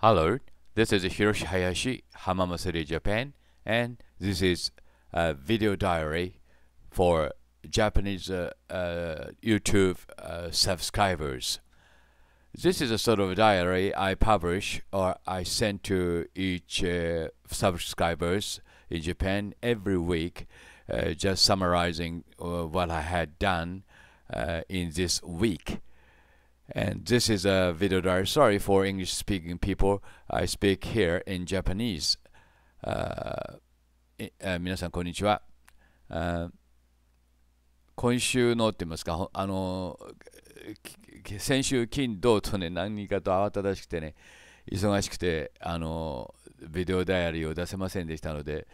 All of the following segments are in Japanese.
Hello, this is Hiroshi Hayashi, Hamama City, Japan, and this is a video diary for Japanese uh, uh, YouTube uh, subscribers. This is a sort of diary I publish or I send to each uh, subscribers in Japan every week, uh, just summarizing uh, what I had done in this week. And this is a video diary. Sorry for English speaking people. I speak here in Japanese. 皆さん、こんにちは。今週のって言いますか、あの先週、金、土とね、何かと慌ただしくてね、忙しくて、あのビデオダイアリーを出せませんでしたので、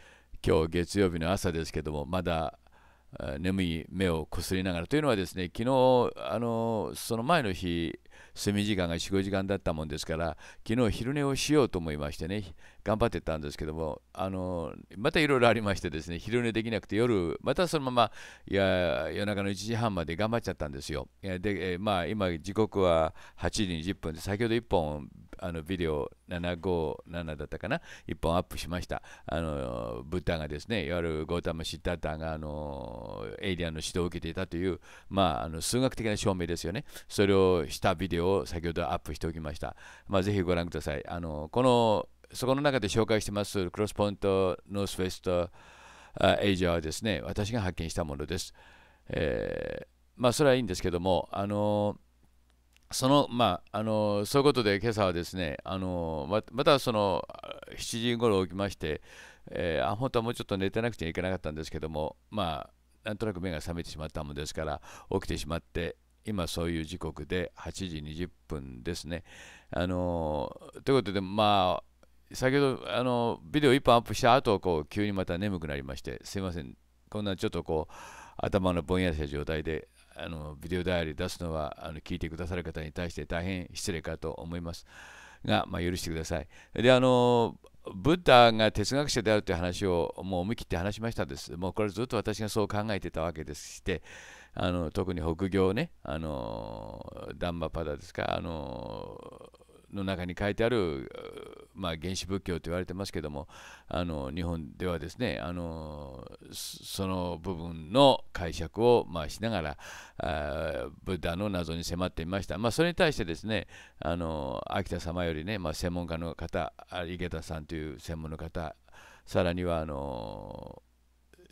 今日月曜日の朝ですけども、まだ眠い目をこすりながらというのはですね昨日あのその前の日睡眠時間が45時間だったもんですから昨日昼寝をしようと思いましてね頑張ってたんですけども、あのまたいろいろありましてですね、昼寝できなくて夜、またそのままいや夜中の1時半まで頑張っちゃったんですよ。で、まあ、今、時刻は8時20分で、先ほど1本、あのビデオ757だったかな、1本アップしました。あのブッダがですね、いわゆるゴータム・シッタータがあのエイリアンの指導を受けていたという、まあ、あの数学的な証明ですよね。それをしたビデオを先ほどアップしておきました。まあ、ぜひご覧ください。あのこのそこの中で紹介してますクロスポイントノースフェストエイジャーはですね私が発見したものです。えー、まあそれはいいんですけどもあのそのまああのそういうことで今朝はですねあのままたその7時頃起きまして、えー、あ本当はもうちょっと寝てなくちゃいけなかったんですけどもまあなんとなく目が覚めてしまったもんですから起きてしまって今そういう時刻で8時20分ですね。あのということでまあ先ほどあのビデオ1本アップした後こう急にまた眠くなりましてすいませんこんなちょっとこう頭のぼんやりした状態であのビデオダイアリー出すのはあの聞いてくださる方に対して大変失礼かと思いますが、まあ、許してくださいであのブッダが哲学者であるという話をもう思い切って話しましたですもうこれずっと私がそう考えてたわけですしてあの特に北行ねあのダンマパダですかあのの中に書いてある、まあ、原始仏教と言われてますけどもあの日本ではですねあのその部分の解釈を、まあ、しながらあブッダの謎に迫っていました、まあ、それに対してですねあの秋田様よりね、まあ、専門家の方池田さんという専門の方さらにはあの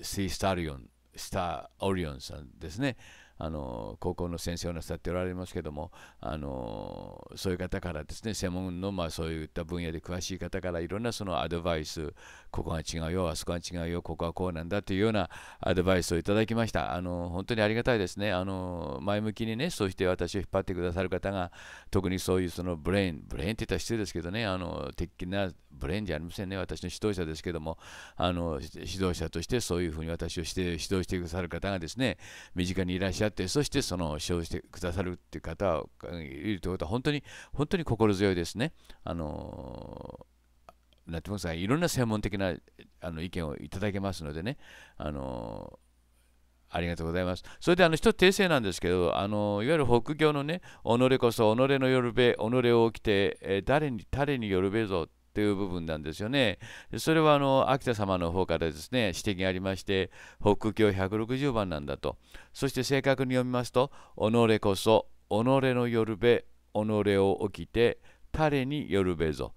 シー・スタリオンスター・オリオンさんですねあの高校の先生をなさっておられますけどもあのそういう方からですね専門のまあそういった分野で詳しい方からいろんなそのアドバイスここが違うよ、あそこが違うよ、ここはこうなんだというようなアドバイスをいただきました。あの本当にありがたいですね。あの前向きにね、そして私を引っ張ってくださる方が、特にそういうそのブレイン、ブレインって言ったら失礼ですけどね、あの鉄なブレインじゃありませんね、私の指導者ですけども、あの指導者としてそういうふうに私をして指導してくださる方がですね、身近にいらっしゃって、そしてその指導してくださるっていう方がいるということは、本当に、本当に心強いですね。あのなってますが、いろんな専門的なあの意見をいただけますのでね、あのありがとうございます。それであの一つ訂正なんですけど、あのいわゆる北教のね、己こそ己のよるべ、己を起きて、え誰に、誰によるべぞという部分なんですよね。それはあの秋田様の方からですね指摘がありまして北教160番なんだとそして正確に読みますと「己こそ己のよるべ己を起きて誰によるべぞ」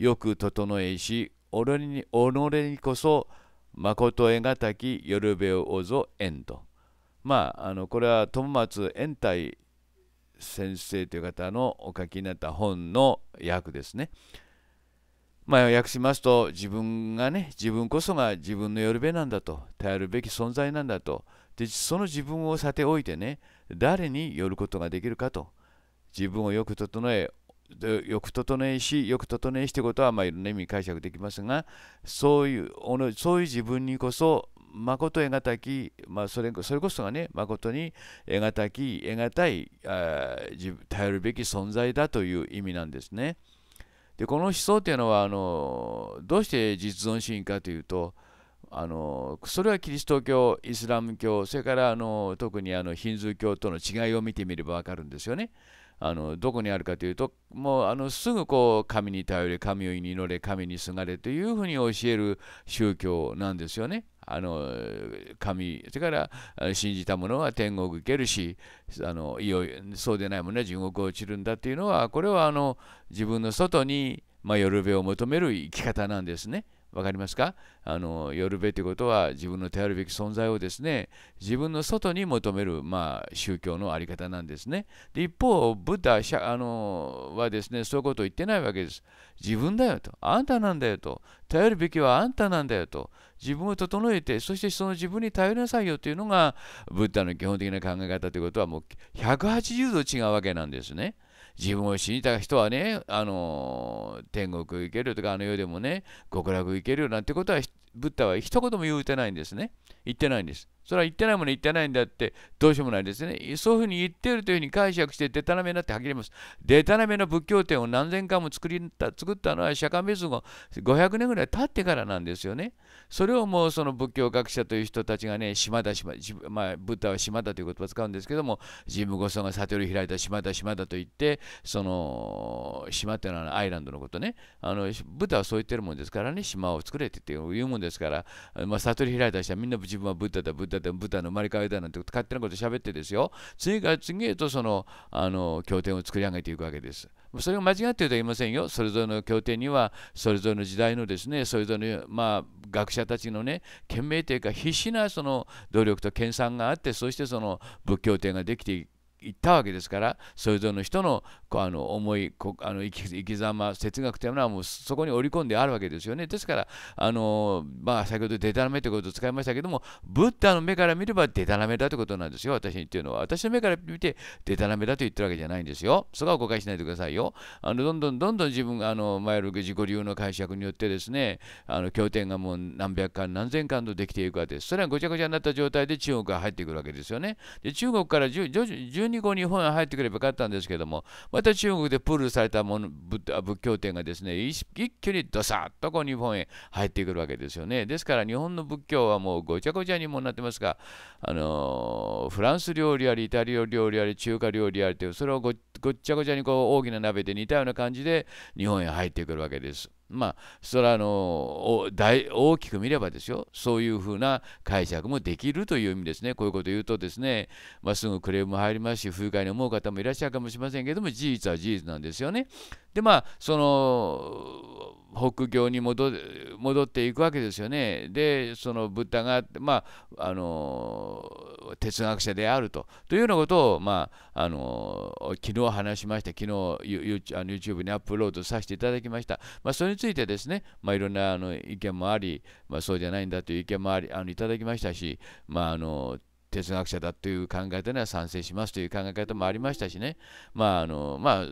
よく整えし、己に己にこそ、誠えがたき、よるべをおぞ、んと。まあ、あのこれは、友松延太先生という方のお書きになった本の訳ですね。まあ、訳しますと、自分がね、自分こそが自分のよるべなんだと、頼るべき存在なんだと。で、その自分をさておいてね、誰によることができるかと。自分をよく整え、よく整えし、よく整えしてことは、まあ、いろんな意味解釈できますが、そういう、そういう自分にこそ、まことき、まあ、それそれこそがね、誠に得難き、得難いあ、頼るべき存在だという意味なんですね。で、この思想というのは、あのどうして実存主義かというと、あのそれはキリスト教、イスラム教、それからあの特にあのヒンズー教との違いを見てみれば分かるんですよね。あのどこにあるかというともうあのすぐこう神に頼れ神を祈れ神にすがれというふうに教える宗教なんですよね。あの神それから信じた者は天国受けるしあのいよいよそうでない者は地獄落ちるんだっていうのはこれはあの自分の外に、まあ、よるべを求める生き方なんですね。分かりますかあのよるべということは自分の頼るべき存在をですね自分の外に求める、まあ、宗教のあり方なんですね。で一方ブッダあのはですねそういうことを言ってないわけです。自分だよとあんたなんだよと頼るべきはあんたなんだよと自分を整えてそしてその自分に頼りなさいよというのがブッダの基本的な考え方ということはもう180度違うわけなんですね。自分を信じた人はね、あの天国行けるとか、あの世でもね、極楽行けるなんてことはブッダは一言も言うてないんですね。言ってないんです。それは言ってないもの言ってないんだってどうしようもないですね。そういうふうに言っているというふうに解釈してデタラメになってはぎれます。デタラメの仏教典を何千回も作りた作ったのは釈迦密後500年ぐらい経ってからなんですよね。それをもうその仏教学者という人たちがね、島だ島、まあ、ブッダは島だという言葉を使うんですけども、神武ゴソが悟り開いた島だ島だと言って、その島というのはアイランドのことね。あのブッダはそう言ってるもんですからね、島を作れてっていうもんですから、まあ、悟り開いた人はみんな自分はブッダだブッダだブッダの生まれ変わりだなんて勝手なこと喋ってですよ次から次へとそのあの経典を作り上げていくわけです。それが間違っているとは言いませんよ。それぞれの経典には、それぞれの時代のですね、それぞれの、まあ、学者たちのね、懸命というか、必死なその努力と研鑽があって、そしてその仏教典ができていったわけですから、それぞれの人のあの思いあの生き様哲学というのはもうそこに織り込んであるわけですよねですからあの、まあ、先ほどデタラメということを使いましたけどもブッダの目から見ればデタラメだということなんですよ私にっていうのは私の目から見てデタラメだと言ってるわけじゃないんですよそこは誤解しないでくださいよあのどんどんどんどん自分あの前の自己流の解釈によってですねあの経典がもう何百巻何千巻とできていくわけですそれはごちゃごちゃになった状態で中国が入ってくるわけですよねで中国から12個日本が入ってくればよかったんですけども、ままた中国でプールされたもの仏教典がですね一気にドサッとこう日本へ入ってくるわけですよねですから日本の仏教はもうごちゃごちゃにもなってますが、あのー、フランス料理ありイタリア料理あり中華料理ありというそれをごっちゃごちゃにこう大きな鍋で似たような感じで日本へ入ってくるわけです。まあ、それはあの大大きく見ればですよ、そういうふうな解釈もできるという意味ですね、こういうことを言うとですね、まあ、すぐクレームも入りますし、不愉快に思う方もいらっしゃるかもしれませんけれども、事実は事実なんですよね。で、まあ、その北行に戻っていくわけですよね。で、そのブッダが、まあ、あの哲学者であるとというようなことを、まあ、あの昨日話しまして、昨日 YouTube にアップロードさせていただきました。まあ、それついてですね、まあ、いろんなあの意見もあり、まあ、そうじゃないんだという意見もありあのいただきましたし、まあ、あの哲学者だという考え方には賛成しますという考え方もありましたしね、まああのまあ、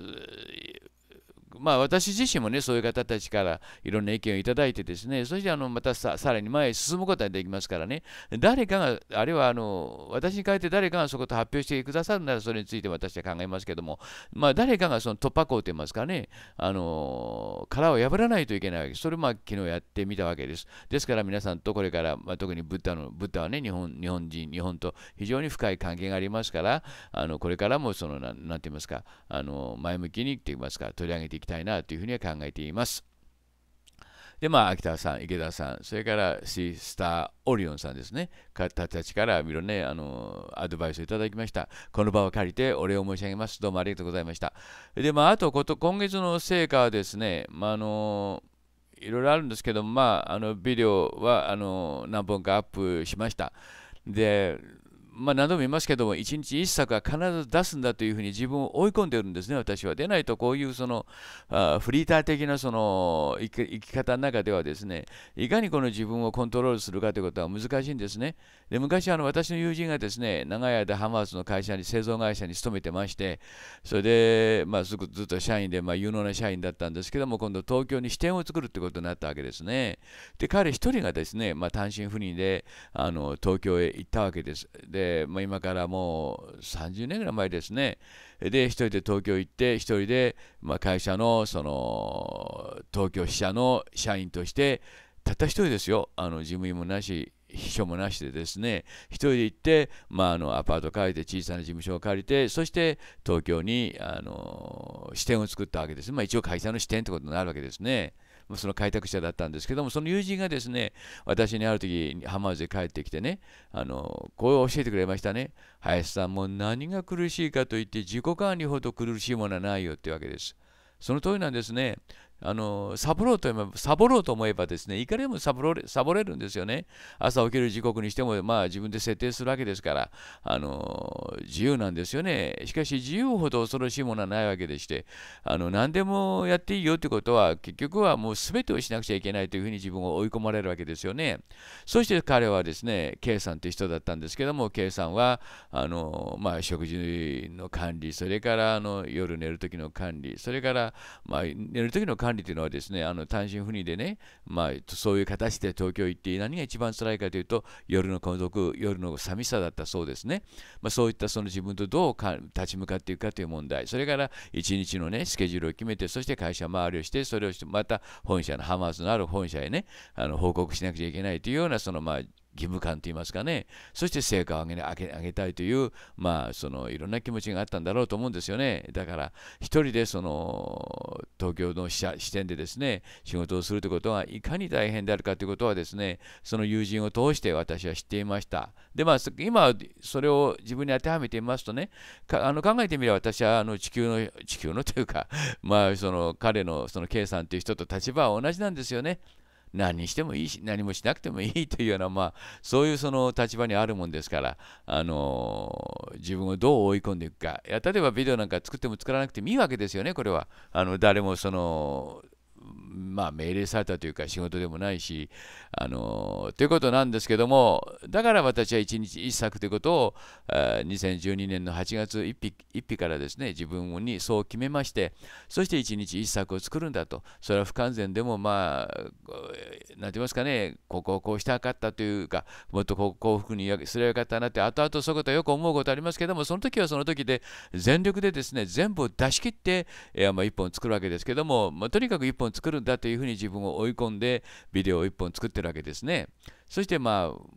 まあ、私自身もねそういう方たちからいろんな意見をいただいてですねそしてあのまたさらに前へ進むことができますからね誰かがあるいはあの私に代えて誰かがそこと発表してくださるならそれについて私は考えますけども、まあ、誰かがその突破口といいますかねあの殻を破らないといけないわけです。それをまあ昨日やってみたわけですですから皆さんとこれから、まあ、特にブッダのブッダはね日本日本人日本と非常に深い関係がありますからあのこれからもその何て言いますかあの前向きにって言いますか取り上げていきたいなというふうには考えています。で、まあ、秋田さん、池田さん、それからシスター・オリオンさんですね、方たちからいろんな、ね、あのアドバイスをいただきました。この場を借りてお礼を申し上げます。どうもありがとうございました。で、まあ、あとこと、今月の成果はですね、まあ、あのいろいろあるんですけど、まあ、あのビデオはあの何本かアップしました。でまあ、何度も言いますけども、1日1作は必ず出すんだというふうに自分を追い込んでるんですね、私は。出ないと、こういうそのあフリーター的なその生き方の中ではですね、いかにこの自分をコントロールするかということは難しいんですね。で昔あの、私の友人がですね、長い間ハマースの会社に、製造会社に勤めてまして、それで、まあ、すぐずっと社員で、まあ、有能な社員だったんですけども、今度東京に支店を作るということになったわけですね。で、彼1人がですね、まあ、単身赴任であの東京へ行ったわけです。でえー、今からもう30年ぐらい前ですねで1人で東京行って1人で、まあ、会社のその東京支社の社員としてたった1人ですよあの事務員もなし秘書もなしでですね1人で行って、まあ、あのアパート借りて小さな事務所を借りてそして東京にあの支店を作ったわけです、まあ、一応会社の支店ってことになるわけですね。その開拓者だったんですけどもその友人がですね私にある時浜松で帰ってきてねあのこう教えてくれましたね林さんも何が苦しいかといって自己管理ほど苦しいものはないよってわけです。その通りなんですね。あのサボろうと思えば、サボろうと思えばですね、いかにもサボれサボれるんですよね。朝起きる時刻にしても、まあ自分で設定するわけですから、あの、自由なんですよね。しかし自由ほど恐ろしいものはないわけでして、あの、何でもやっていいよってことは、結局はもう全てをしなくちゃいけないというふうに自分を追い込まれるわけですよね。そして彼はですね、K さんって人だったんですけども、K さんは、あの、まあ食事の管理、それからあの夜寝る時の管理、それから、まあ、寝る時の管理、管理というのはですねあの単身赴任でね、まあ、そういう形で東京行って何が一番辛いかというと夜の孤独夜の寂しさだったそうですね、まあ、そういったその自分とどう立ち向かっていくかという問題それから一日のねスケジュールを決めてそして会社回りをしてそれをしてまた本社のハマーズのある本社へねあの報告しなくちゃいけないというようなそのまあ義務感といいますかね、そして成果を上げ上げ上げたいという、まあ、そのいろんな気持ちがあったんだろうと思うんですよね。だから、一人でその東京の視点でですね、仕事をするということがいかに大変であるかということはですね、その友人を通して私は知っていました。で、まあ、今、それを自分に当てはめてみますとね、あの考えてみれば私はあの地球の、地球のというか、まあ、その彼のその K さんという人と立場は同じなんですよね。何してもいいし何もしなくてもいいというような、まあ、そういうその立場にあるもんですから、あの自分をどう追い込んでいくかいや例えばビデオなんか作っても作らなくてもいいわけですよねこれはあの誰もそのまあ、命令されたというか仕事でもないし、あのということなんですけどもだから私は一日一作ということを2012年の8月1日 ,1 日からですね自分にそう決めましてそして一日一作を作るんだとそれは不完全でもまあ何て言いますかねここをこうしたかったというかもっとこう幸福にすればよかったなって後々そういうことはよく思うことありますけどもその時はその時で全力でですね全部を出し切って、えーまあ、1本作るわけですけども、まあ、とにかく1本作作るんだというふうに自分を追い込んでビデオを1本作ってるわけですね。そしてまあ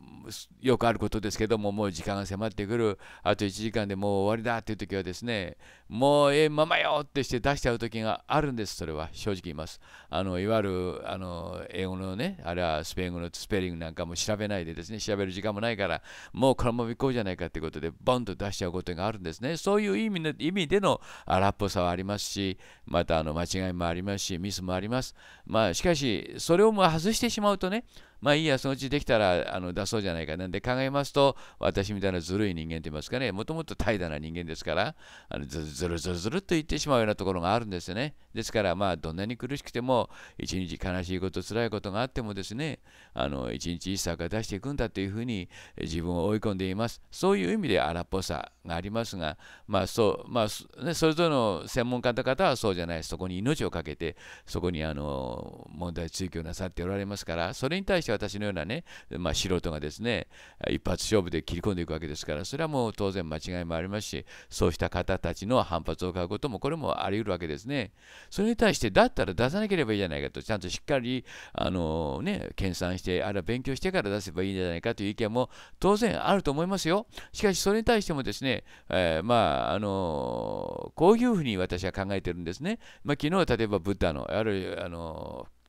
よくあることですけどももう時間が迫ってくるあと1時間でもう終わりだっていう時はですねもうええままよってして出しちゃう時があるんですそれは正直言いますあのいわゆるあの英語のねあれはスペイン語のスペリングなんかも調べないでですね調べる時間もないからもうこのまま行こうじゃないかっいうことでボンと出しちゃうことがあるんですねそういう意味の意味での荒っぽさはありますしまたあの間違いもありますしミスもありますまあしかしそれをもう外してしまうとねまあいいや、そのうちできたらあの出そうじゃないかなんで考えますと、私みたいなずるい人間と言いますかね、もともと怠惰な人間ですから、あのずるずるずるずると言ってしまうようなところがあるんですよね。ですから、まあ、どんなに苦しくても、一日悲しいこと、辛いことがあってもですね、あの一日一作が出していくんだというふうに自分を追い込んでいます。そういう意味で荒っぽさがありますが、まあそうまあね、それぞれの専門家の方はそうじゃない、そこに命をかけて、そこにあの問題追及なさっておられますから、それに対してして私のようなね、まあ、素人がですね一発勝負で切り込んでいくわけですからそれはもう当然間違いもありますしそうした方たちの反発を買うこともこれもあり得るわけですねそれに対してだったら出さなければいいじゃないかとちゃんとしっかりあのね研鑽してあいは勉強してから出せばいいんじゃないかという意見も当然あると思いますよしかしそれに対してもですね、えー、まああのこういうふうに私は考えてるんですね、まあ、昨日例えばブッダのあるあのー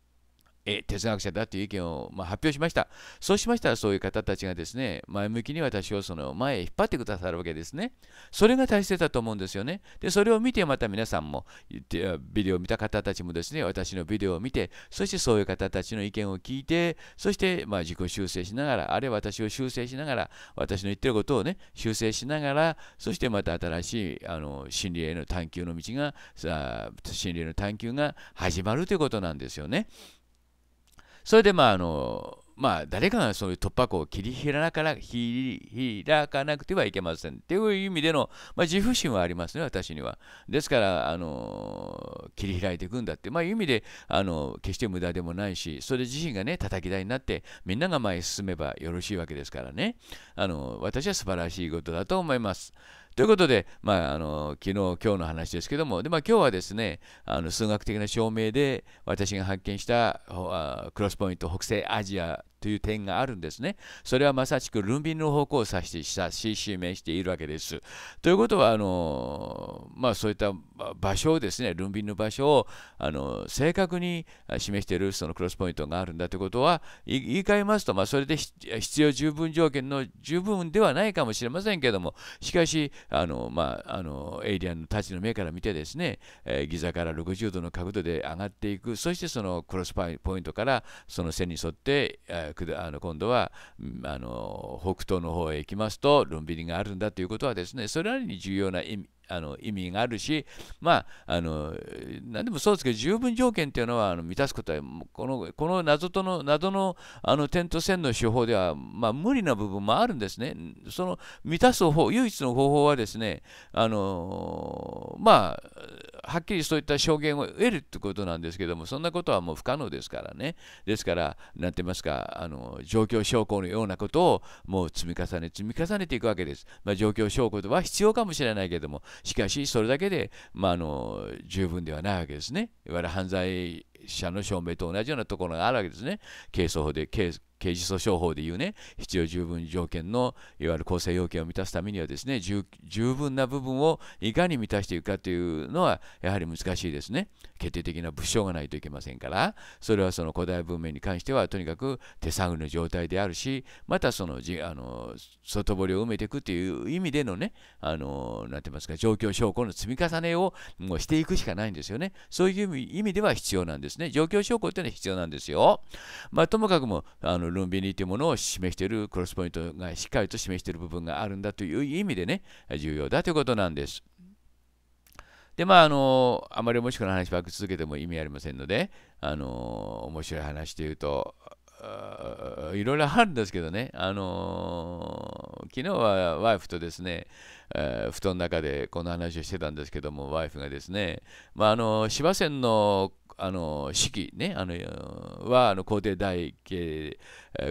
え哲学者だという意見を、まあ、発表しました。そうしましたら、そういう方たちがですね、前向きに私をその前へ引っ張ってくださるわけですね。それが大切だと思うんですよね。で、それを見て、また皆さんも、ビデオを見た方たちもですね、私のビデオを見て、そしてそういう方たちの意見を聞いて、そして、まあ、自己修正しながら、あるいは私を修正しながら、私の言ってることをね、修正しながら、そしてまた新しいあの真理への探求の道が、さあ真理への探求が始まるということなんですよね。それでまああのまあ、誰かがそういう突破口を切り開かな開かなくてはいけませんという意味での、まあ、自負心はありますね、私には。ですから、あの切り開いていくんだって、まあ、いう意味で、あの決して無駄でもないし、それ自身がね、叩き台になって、みんなが前へ進めばよろしいわけですからね、あの私は素晴らしいことだと思います。ということで、まあ、あの昨日、今日の話ですけども、でまあ、今日はですねあの数学的な証明で私が発見したクロスポイント北西アジアという点があるんですね。それはまさしくルンビンの方向を指して指し示しているわけです。ということはあの、まあ、そういった場所をですねルンビンの場所をあの正確に示しているそのクロスポイントがあるんだということは言い換えますと、まあ、それで必要十分条件の十分ではないかもしれませんけどもしかしあの、まあ、あのエイリアンたちの目から見てですね、えー、ギザから60度の角度で上がっていくそしてそのクロスポイントからその線に沿って、えーあの今度はあの北東の方へ行きますとルンビリがあるんだということはですねそれなりに重要な意味あの意味があるし、まあ、あの何でもそうですけど、十分条件っていうのはあの満たすことは、このこの謎との謎のあの点と線の手法では、まあ、無理な部分もあるんですね。その満たす方唯一の方法はですね、あのまあ、はっきりそういった証言を得るってことなんですけども、そんなことはもう不可能ですからね。ですから、なんて言いますか、あの状況証拠のようなことをもう積み重ね積み重ねていくわけです。まあ、状況証拠は必要かもしれないけども、しかし、それだけで、まあ、あの十分ではないわけですね。いわゆる犯罪者の証明と同じようなところがあるわけですね。刑法で、刑刑事訴訟法でいうね必要十分条件のいわゆる構成要件を満たすためにはですね十分な部分をいかに満たしていくかというのはやはり難しいですね決定的な物証がないといけませんからそれはその古代文明に関してはとにかく手探りの状態であるしまたそのじあの外堀を埋めていくという意味でのねあのなて言いますか状況証拠の積み重ねをもうしていくしかないんですよねそういう意味では必要なんですね状況証拠っていうのは必要なんですよまあ、ともかくもあのルンビニというものを示しているクロスポイントがしっかりと示している部分があるんだという意味でね重要だということなんです。でまああのあまり面白くない話ばっかり続けても意味ありませんのであの面白い話というといろいろあるんですけどね、あのー、昨日はワイフとですね、えー、布団の中でこの話をしてたんですけども、ワイフがですね、まあ、あの司馬のあの式、ね、あのはあの皇帝大慶、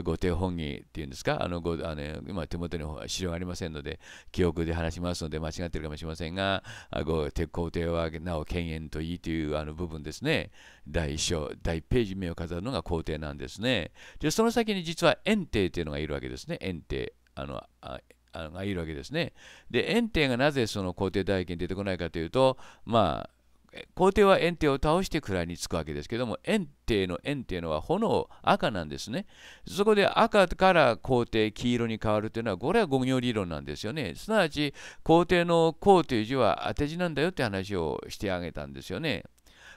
御帝本義っていうんですかあのごあの今手元に資料がありませんので記憶で話しますので間違ってるかもしれませんがご皇帝はなお犬猿といいというあの部分ですね、第1章、第1ページ目を飾るのが皇帝なんですね。で、その先に実は遠帝というのがいるわけですね。遠帝。あのあがいるわけですね。で、炎帝がなぜその皇帝大権に出てこないかというと、まあ、皇帝は遠帝を倒して位につくわけですけども遠帝のい帝のは炎赤なんですねそこで赤から皇帝黄色に変わるというのはこれは五行理論なんですよねすなわち皇帝の皇という字は当て字なんだよって話をしてあげたんですよね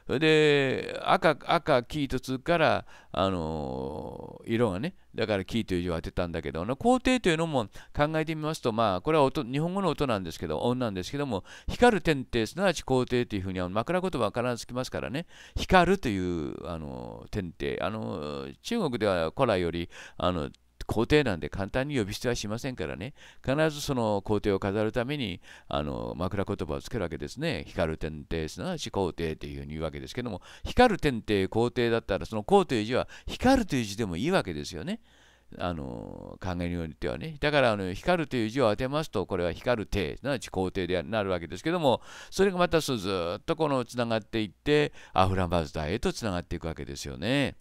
それで赤、赤、黄と通から、あのー、色がね、だから黄という字を当てたんだけど、皇帝というのも考えてみますと、まあ、これは日本語の音なんですけど、音なんですけども、光る天帝、すなわち皇帝というふうに、枕言葉は必ずつきますからね、光るという、あのー、天帝、あのー、中国では古来より、あのー、皇帝なんで簡単に呼び捨てはしませんからね、必ずその皇帝を飾るためにあの枕言葉をつけるわけですね。光る天帝、すなわち皇帝というふうに言うわけですけども、光る天帝、皇帝だったら、その皇という字は光るという字でもいいわけですよね。あの考えによってはね。だからあの光るという字を当てますと、これは光る帝、すなわち皇帝でなるわけですけども、それがまたずっとこのつながっていって、アフラマズダへとつながっていくわけですよね。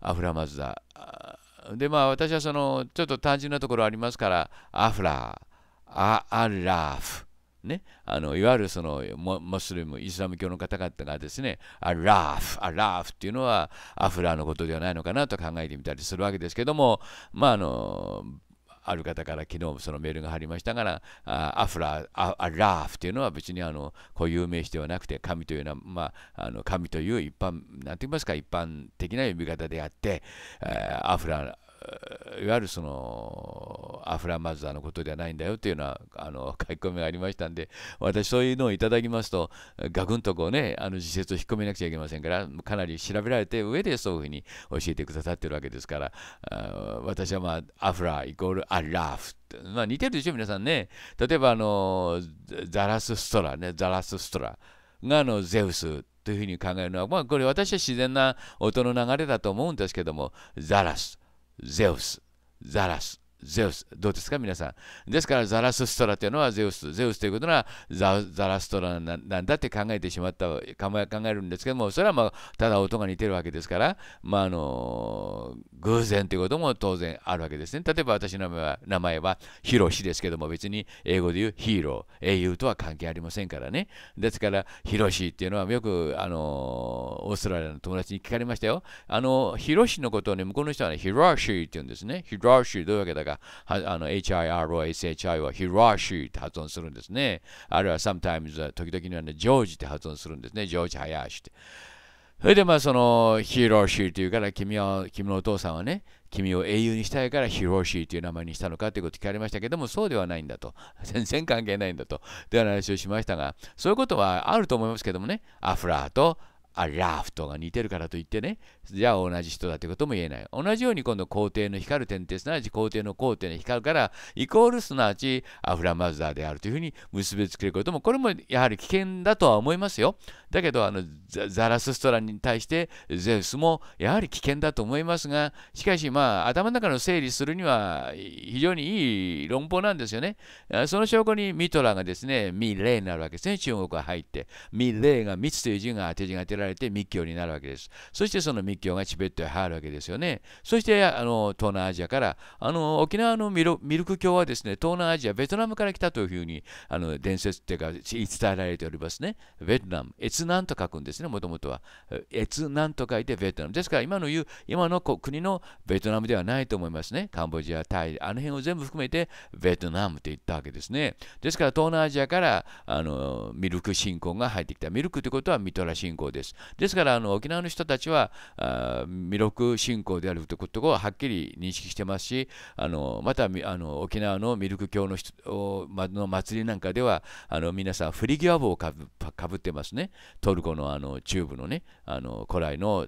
アフラマズダ。でまあ私はそのちょっと単純なところありますからアフラーアアラフね、あのいわゆるそのモスリム、イスラム教の方々がですね、アラーフ、アラーフっていうのはアフラーのことではないのかなと考えてみたりするわけですけども、まあ、あのある方から昨日もそのメールが入りましたかがアフラアラーフというのは別にあの固有名詞ではなくて神というのは、まあ、あの神という一般何て言いますか一般的な呼び方であってアフラいわゆるそのアフラマズダのことではないんだよというようなあの 書き込みがありましたんで私そういうのをいただきますとガクンとこうねあの自説を引っ込めなくちゃいけませんからかなり調べられて上でそういうふうに教えてくださってるわけですから私はまあアフライコールアラフまあ似てるでしょ皆さんね例えばあのザラスストラねザラスストラがあのゼウスというふうに考えるのは、まあ、これ私は自然な音の流れだと思うんですけどもザラス Zeus, Zaras, ゼウス。どうですか、皆さん。ですから、ザラスストラというのはゼウス。ゼウスということはザラストラなんだって考えてしまった、考えるんですけども、それはまあ、ただ音が似てるわけですから、まあ、あの、偶然ということも当然あるわけですね。例えば私の名前は、名前はヒロシですけども、別に英語で言うヒーロー、英雄とは関係ありませんからね。ですから、ヒロシっていうのはよく、あの、オーストラリアの友達に聞かれましたよ。あの、ヒロシのことをね、向こうの人はね、ヒロシって言うんですね。ヒロシどういうわけだかが、あの HIR o SHI は Hiroshi って発音するんですね。あるいは sometimes 時々にはね、ジョージって発音するんですね。ジョージ・ハヤシって。それでまあそのヒロシーというから君は君のお父さんはね君を英雄にしたいからヒロシーという名前にしたのかということ聞かれましたけどもそうではないんだと全然関係ないんだとという話をしましたがそういうことはあると思いますけどもねアフラーとアラフトが似てるからといってねじゃあ同じ人だということも言えない。同じように今度皇帝の光る点ですなわち皇帝の皇帝の光るからイコールすなわちアフラマザーであるというふうに結びつけることもこれもやはり危険だとは思いますよ。だけどあのザラスストラに対してゼウスもやはり危険だと思いますがしかしまあ頭の中の整理するには非常にいい論法なんですよね。その証拠にミトラがですね、ミレイになるわけですね。中国が入って。ミレイが密という字が当て字が当てられて密教になるわけです。そしてその密教がチベットに入るわけですよね。そしてあの東南アジアからあの沖縄のミルク教はですね東南アジアベトナムから来たというふうにあの伝説というか伝えられておりますね。ベトナム、越南と書くんですね、もともとは。越南と書いてベトナム。ですから今の言う今の国のベトナムではないと思いますね。カンボジア、タイ、あの辺を全部含めてベトナムと言ったわけですね。ですから東南アジアからあのミルク信仰が入ってきた。ミルクということはミトラ信仰です。ですからあの沖縄の人たちは弥勒信仰であるということをはっきり認識してますしあのまたあの沖縄のミルク教のの祭りなんかではあの皆さんフリギュア帽をかぶってますねトルコのあの中部のねあの古来の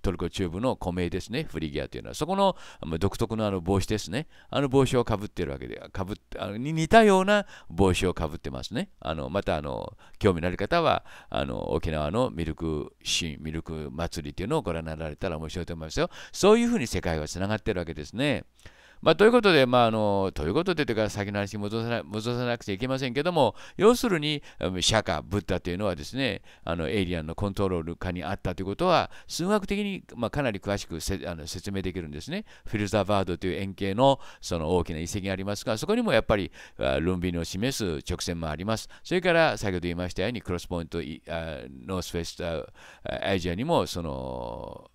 トルコ中部の古名ですね、フリギアというのは、そこの独特のあの帽子ですね、あの帽子をかぶっているわけで、かぶあの似たような帽子をかぶってますね。あのまたあの、興味のある方はあの、沖縄のミルクシーン、ミルク祭りというのをご覧になられたら面白いと思いますよ。そういうふうに世界がつながっているわけですね。まあ、ということで、まあ、あのということでというか先の話に戻さな戻さなくちゃいけませんけども要するに釈迦ブッダというのはですねあのエイリアンのコントロール下にあったということは数学的に、まあ、かなり詳しくせあの説明できるんですね。フィルザーバードという円形のその大きな遺跡がありますがそこにもやっぱりルンビニを示す直線もあります。それから先ほど言いましたようにクロスポイントノースフェストアジアにもその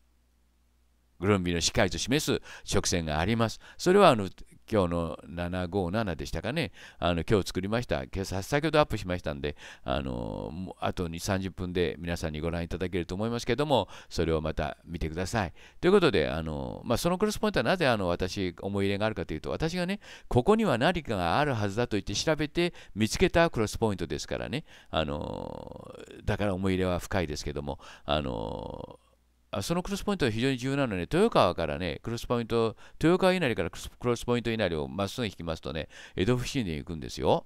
グルンビの司会と示す直線があります。それはあの今日の757でしたかね、あの今日作りました、今朝先ほどアップしましたんで、あのあとに30分で皆さんにご覧いただけると思いますけども、それをまた見てください。ということで、あのまあ、そのクロスポイントはなぜあの私、思い入れがあるかというと、私がね、ここには何かがあるはずだと言って調べて見つけたクロスポイントですからね、あのだから思い入れは深いですけども、あのそのクロスポイントは非常に重要なので、豊川からね、クロスポイント、豊川稲荷からクロスポイント稲荷をまっすぐ引きますとね、江戸伏見に行くんですよ。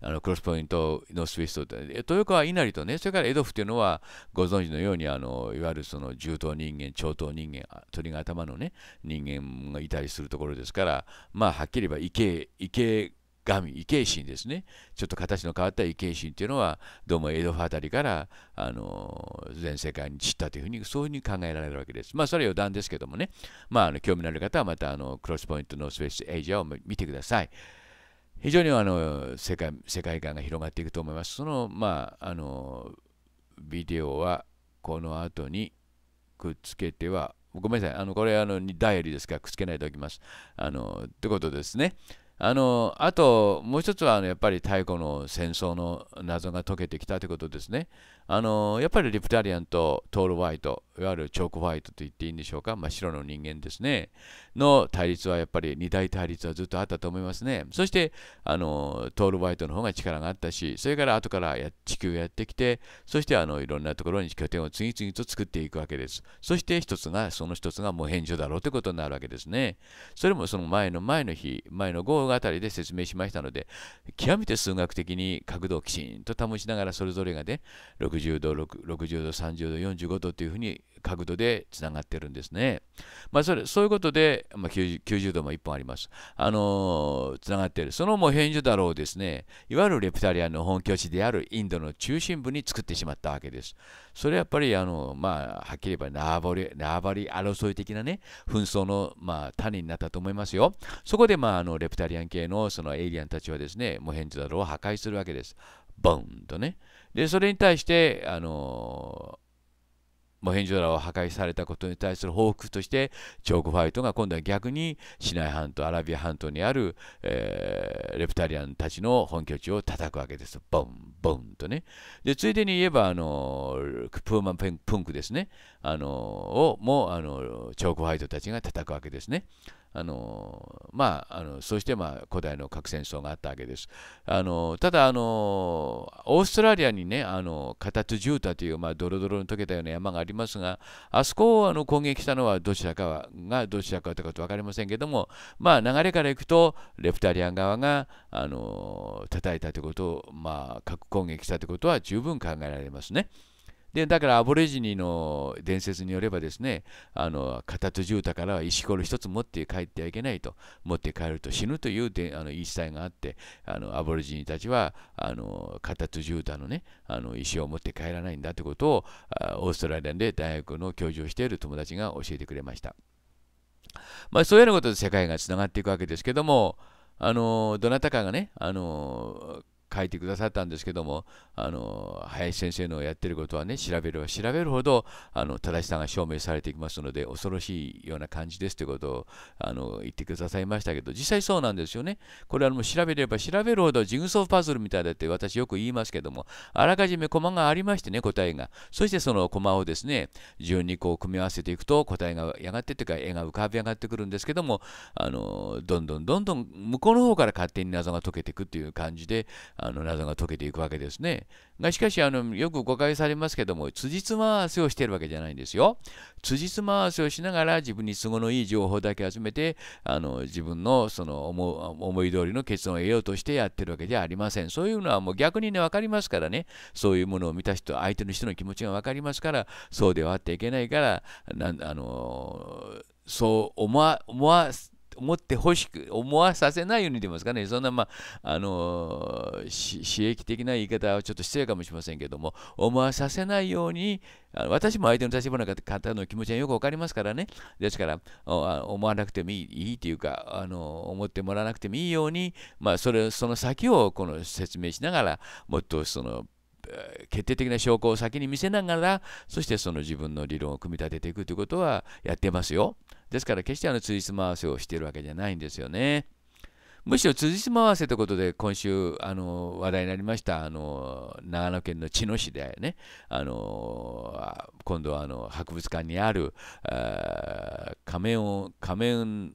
あのクロスポイントのスイスト豊川稲荷とね、それから江戸府というのは、ご存知のように、あのいわゆるその重頭人間、長頭人間、鳥が頭のね、人間がいたりするところですから、まあ、はっきり言えば池、池、ガミ、イケイシンですねちょっと形の変わったイケイシンっていうのはどうも江戸辺あたりからあの全世界に散ったというふうにそういうふうに考えられるわけですまあそれは余談ですけどもねまああの興味のある方はまたあのクロスポイントのスペースエイジアを見てください非常にあの世界世界観が広がっていくと思いますそのまああのビデオはこの後にくっつけてはごめんなさい。あの、これ、あの、ダイアリーですから、くっつけないでおきます。あの、ってことですね。あのあともう一つはあのやっぱり太古の戦争の謎が解けてきたということですね。あのやっぱりリプタリアンとトール・ホワイト、いわゆるチョーク・ホワイトと言っていいんでしょうか、まあ、白の人間ですね、の対立はやっぱり二大対立はずっとあったと思いますね。そしてあのトール・ホワイトの方が力があったし、それから後からや地球がやってきて、そしてあのいろんなところに拠点を次々と作っていくわけです。そして一つが、その一つがもう返事だろうということになるわけですね。それもその前の前の日、前の午後あたりで説明しましたので、極めて数学的に角度をきちんと保ちながらそれぞれがね、6 60度、60度、30度、45度というふうに角度でつながってるんですね。まあ、それそういうことで、まあ90、90, 度も1本あります。あのー、つながっている。そのもう変ュだろうですね、いわゆるレプタリアンの本拠地であるインドの中心部に作ってしまったわけです。それはやっぱり、あのまあ、はっきり言えば縄張り、り争い的なね、紛争の、まあ、種になったと思いますよ。そこで、まあ、あのレプタリアン系のそのエイリアンたちはですね、モヘンジュダロを破壊するわけです。ボンとね。でそれに対して、あのモヘンジョラを破壊されたことに対する報復としてチョークファイトが今度は逆にシナイ半島アラビア半島にある、えー、レプタリアンたちの本拠地を叩くわけですボンボンとねでついでに言えばあのプーマンプンクですねあのをもあのチョークファイトたちが叩くわけですねあのまあ、あのそしてまあ古代の核戦争があったわけです。あのただあの、オーストラリアにね、あのカタツジュータという、まあ、ドロドロの溶けたような山がありますが、あそこをあの攻撃したのはどちらかはがどちらかということは分かりませんけども、まあ、流れからいくと、レプタリアン側があの叩いたということを、まあ、核攻撃したということは十分考えられますね。でだからアボレジニの伝説によればですねあの片ュ住宅からは石ころ一つ持って帰ってはいけないと持って帰ると死ぬというであの言い伝えがあってあのアボレジニたちはあの片手住宅のねあの石を持って帰らないんだということをオーストラリアで大学の教授をしている友達が教えてくれました。まあ、そういうようなことで世界がつながっていくわけですけども、あのどなたかがね、あの書いてくださったんですけどもあの林先生のやってることはね調べれば調べるほどあの正しさが証明されていきますので恐ろしいような感じですということをあの言ってくださいましたけど実際そうなんですよねこれはもう調べれば調べるほどジグソーパズルみたいだって私よく言いますけどもあらかじめコマがありましてね答えがそしてそのコマをですね順にこう組み合わせていくと答えがやがってというか絵が浮かび上がってくるんですけどもあのどんどんどんどん向こうの方から勝手に謎が解けていくっていう感じであの謎が解けていくわけですね。がしかしあのよく誤解されますけども辻褄合わせをしてるわけじゃないんですよ。辻褄合わせをしながら自分に都合のいい情報だけ集めてあの自分のその思い通りの結論を得ようとしてやってるわけじゃありません。そういうのはもう逆にね分かりますからねそういうものを見た人相手の人の気持ちが分かりますからそうではあっていけないからあのそう思わ思わ思ってほしく、思わさせないようにと言いますかね、そんな、まあ、あのー、刺激的な言い方はちょっと失礼かもしれませんけども、思わさせないように、私も相手の立場の方の気持ちはよくわかりますからね、ですから、思わなくてもいいいいというか、あのー、思ってもらわなくてもいいように、まあ、それその先をこの説明しながら、もっとその決定的な証拠を先に見せながらそしてその自分の理論を組み立てていくということはやってますよですから決してあの辻褄合わせをしているわけじゃないんですよねむしろ辻褄合わせということで今週あの話題になりましたあの長野県の茅野市でねあの今度はあの博物館にあるあ仮面を仮面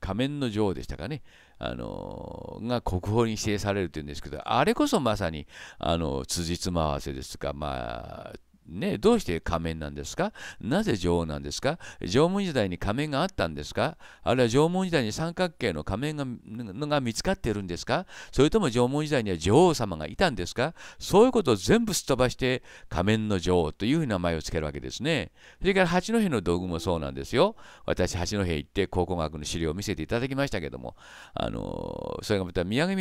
仮面の女王でしたかねあのが国宝に指定されるというんですけどあれこそまさにあの辻褄合わせですとかまあね、どうして仮面なんですかなぜ女王なんですか縄文時代に仮面があったんですかあるいは縄文時代に三角形の仮面が見つかっているんですかそれとも縄文時代には女王様がいたんですかそういうことを全部すっ飛ばして仮面の女王という名前を付けるわけですね。それから八戸の道具もそうなんですよ。私、八戸行って考古学の資料を見せていただきましたけども、あのそれがまた土産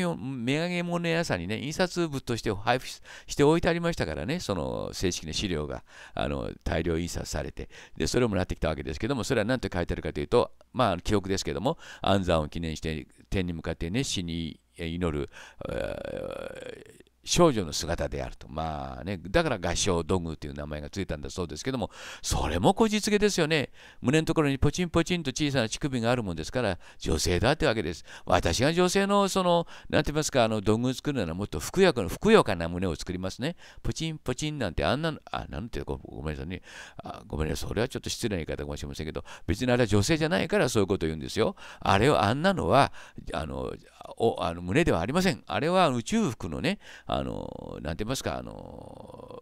物屋さんにね、印刷物として配布しておいてありましたからね、その正式な資料料があの大量印刷されてでそれをもらってきたわけですけどもそれは何て書いてあるかというとまあ記憶ですけども安産を記念して天に向かって熱心に祈る少女の姿であると。まあね、だから合唱道具という名前がついたんだそうですけども、それもこじつけですよね。胸のところにポチンポチンと小さな乳首があるもんですから、女性だってわけです。私が女性の、その、なんて言いますか、あの、道具を作るならもっとふくよかな、ふくよかな胸を作りますね。ポチンポチンなんて、あんなの、あ、なんてご、ごめんなさいね。あごめんなさい、それはちょっと失礼な言い方かもしれませんけど、別にあれは女性じゃないからそういうことを言うんですよ。あれを、あんなのは、あの、おあの胸ではありません。あれは宇宙服のね、あの、なて言いますか、あの、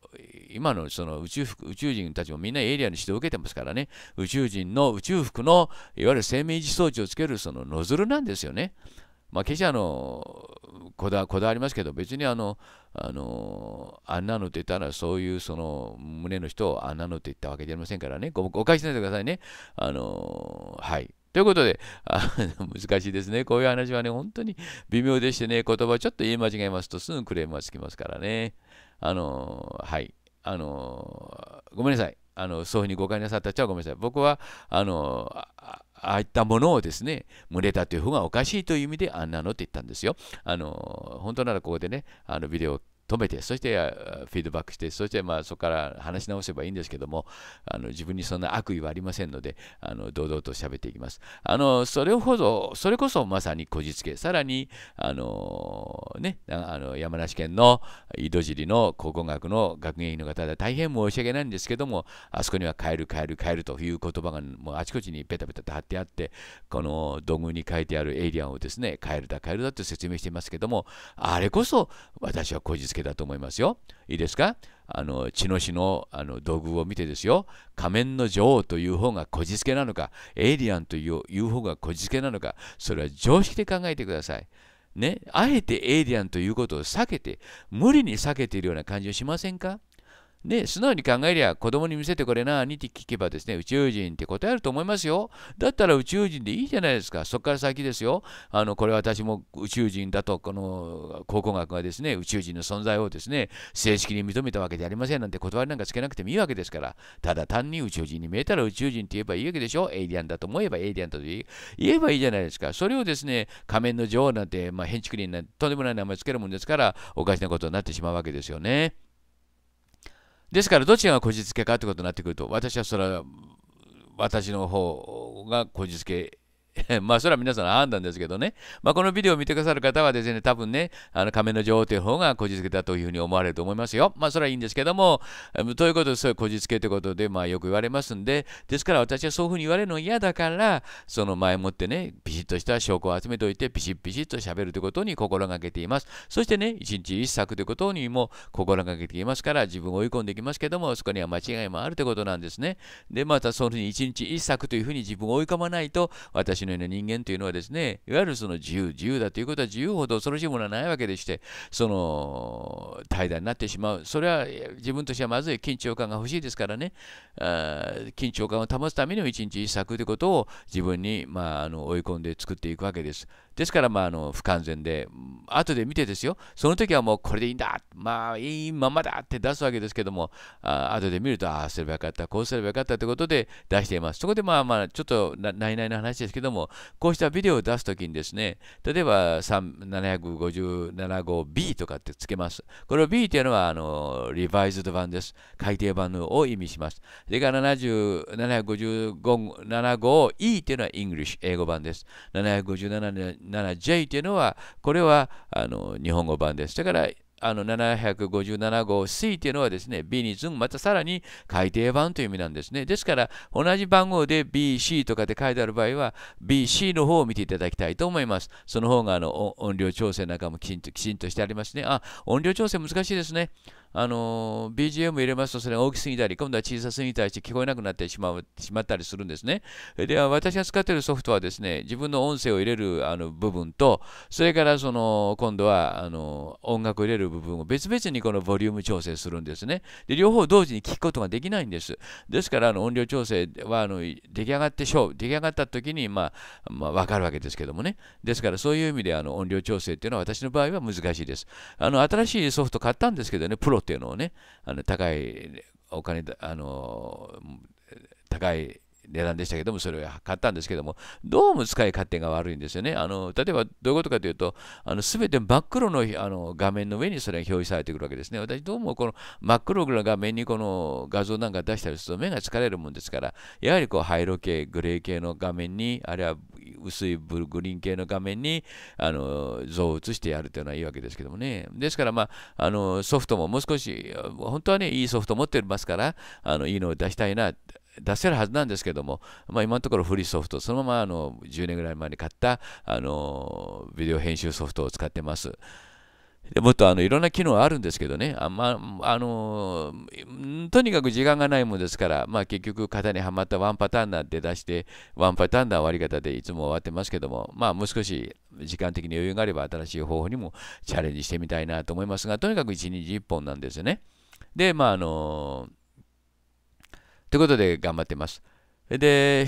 今のその宇宙服、宇宙人たちもみんなエイリアンに指導を受けてますからね、宇宙人の宇宙服の、いわゆる生命維持装置をつけるそのノズルなんですよね。まあ、決してあのこだわりますけど、別にあの、あの、あんなのって言ったら、そういうその胸の人をあんなのって言ったわけじゃありませんからね、ご誤解しないでくださいね。あの、はい。ということであ、難しいですね。こういう話はね、本当に微妙でしてね、言葉ちょっと言い間違えますとすぐクレームがつきますからね。あのー、はい。あのー、ごめんなさい。あのそういうふうに誤解なさったっちゃごめんなさい。僕は、あのーああいったものをですね、群れたという方がおかしいという意味で、あんなのって言ったんですよ。あの、本当ならここでね、あのビデオを止めて、そしてフィードバックして、そしてまあそこから話し直せばいいんですけども、あの自分にそんな悪意はありませんので、あの堂々と喋っていきます。あのそれほど、それこそまさにこじつけ、さらにあの、ね、あの山梨県の井戸尻の考古学の学芸員の方で大変申し訳ないんですけども、あそこには帰る、帰る、帰るという言葉がもうあちこちにペタペタと貼ってあって、この土偶に書いてあるエイリアンをですね、帰るだ、帰るだって説明していますけども、あれこそ私はこじつけ助けだと思いますよ。いいですかあの血の死のあの道具を見てですよ仮面の女王という方がこじつけなのかエイリアンという方がこじつけなのかそれは常識で考えてください。ね、あえてエイリアンということを避けて無理に避けているような感じをしませんかね、素直に考えりゃ子供に見せてこれなにって聞けばですね、宇宙人って答えると思いますよ。だったら宇宙人でいいじゃないですか。そこから先ですよ。あの、これ私も宇宙人だと、この考古学がですね、宇宙人の存在をですね、正式に認めたわけじゃありませんなんて断りなんかつけなくてもいいわけですから、ただ単に宇宙人に見えたら宇宙人って言えばいいわけでしょ。エイリアンだと思えばエイリアンだと言えばいいじゃないですか。それをですね、仮面の女王なんて、まあ、変築人なんてとんでもない名前つけるもんですから、おかしなことになってしまうわけですよね。ですから、どちらがこじつけかということになってくると、私はそれは、私の方がこじつけまあそれは皆さんの判断ですけどね、まあ、このビデオを見てくださる方はですね、多分ね、あの亀の女王という方がこじつけだというふうに思われると思いますよ。まあそれはいいんですけども、ということで、そういうこじつけということで、まあよく言われますんで、ですから私はそういうふうに言われるの嫌だから、その前もってね、ビシッとした証拠を集めておいて、ビシッビシッと喋るということに心がけています。そしてね、一日一作ということにも心がけていますから、自分を追い込んできますけども、そこには間違いもあるということなんですね。で、またその日一日一作というふうに自分を追い込まないと、私私のような人間というのはですね、いわゆるその自由、自由だということは自由ほど恐ろしいものはないわけでして、その怠惰になってしまう。それは自分としてはまずい緊張感が欲しいですからね、あ緊張感を保つための一日一作ということを自分に、まあ、あの追い込んで作っていくわけです。ですから、まあ、あの不完全で、後で見てですよ、その時はもうこれでいいんだ、まあいいままだって出すわけですけども、あ後で見ると、ああすればよかった、こうすればよかったということで出しています。そこでまあまあ、ちょっとないないの話ですけども、こうしたビデオを出すときにですね、例えば757号 B とかってつけます。この B というのはあのリバイズド版です。改訂版を意味します。それから757号 E というのは English、英語版です。757 7J というのは、これはあの日本語版です。だから、あの757号 C というのはですね、B にズン、またさらに改訂版という意味なんですね。ですから、同じ番号で BC とかで書いてある場合は、BC の方を見ていただきたいと思います。その方があの音量調整なんかもきちんときちんとしてありますね。あ、音量調整難しいですね。あの BGM 入れますとそれが大きすぎたり、今度は小さすぎたりして聞こえなくなってしまうしまったりするんですね。では私が使っているソフトはですね、自分の音声を入れるあの部分と、それからその今度はあの音楽を入れる部分を別々にこのボリューム調整するんですね。で両方同時に聞くことができないんです。ですからあの音量調整はあの出来上がってしょう、出来上がった時に、まあ、まあ、分かるわけですけどもね。ですからそういう意味であの音量調整っていうのは私の場合は難しいです。あの新しいソフト買ったんですけどね、プロっていうのをね、あの高いお金あの高い値段でしたけども、それを買ったんですけども、どうも使い勝手が悪いんですよね。あの例えばどういうことかというと、すべて真っ黒のあの画面の上にそれが表示されてくるわけですね。私、どうもこの真っ黒な画面にこの画像なんか出したりすると目が疲れるもんですから、やはりこう灰色系、グレー系の画面に、あるいは薄いブルグリーン系の画面にあの像を写してやるというのはいいわけですけどもね。ですから、まあ、あのソフトももう少し、本当はね、いいソフト持ってますから、あのいいのを出したいな。出せるはずなんですけども、まあ、今のところフリーソフト、そのままあの10年ぐらい前に買ったあのビデオ編集ソフトを使ってます。もっとあのいろんな機能あるんですけどね、あまあのとにかく時間がないもんですから、まあ、結局、型にはまったワンパターンなんて出して、ワンパターンな終わり方でいつも終わってますけども、まあ、もう少し時間的に余裕があれば、新しい方法にもチャレンジしてみたいなと思いますが、とにかく1日1本なんですよね。で、まあ、あのということで頑張ってます。で、